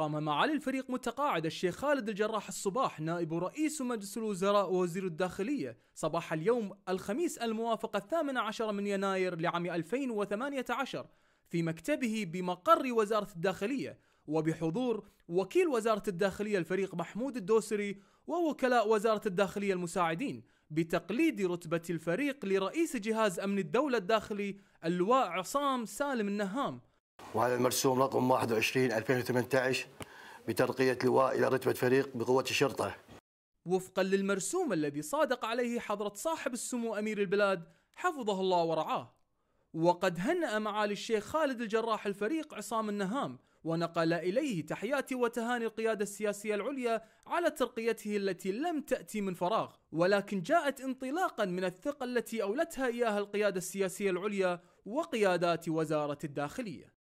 قام معالي الفريق متقاعد الشيخ خالد الجراح الصباح نائب رئيس مجلس الوزراء ووزير الداخلية صباح اليوم الخميس الموافق الثامن عشر من يناير لعام 2018 في مكتبه بمقر وزارة الداخلية وبحضور وكيل وزارة الداخلية الفريق محمود الدوسري ووكلاء وزارة الداخلية المساعدين بتقليد رتبة الفريق لرئيس جهاز أمن الدولة الداخلي اللواء عصام سالم النهام وهذا المرسوم رقم 21 2018 بترقية لواء إلى رتبة فريق بقوة الشرطة وفقا للمرسوم الذي صادق عليه حضرة صاحب السمو أمير البلاد حفظه الله ورعاه وقد هنأ معالي الشيخ خالد الجراح الفريق عصام النهام ونقل إليه تحياتي وتهاني القيادة السياسية العليا على ترقيته التي لم تأتي من فراغ ولكن جاءت انطلاقا من الثقة التي أولتها إياها القيادة السياسية العليا وقيادات وزارة الداخلية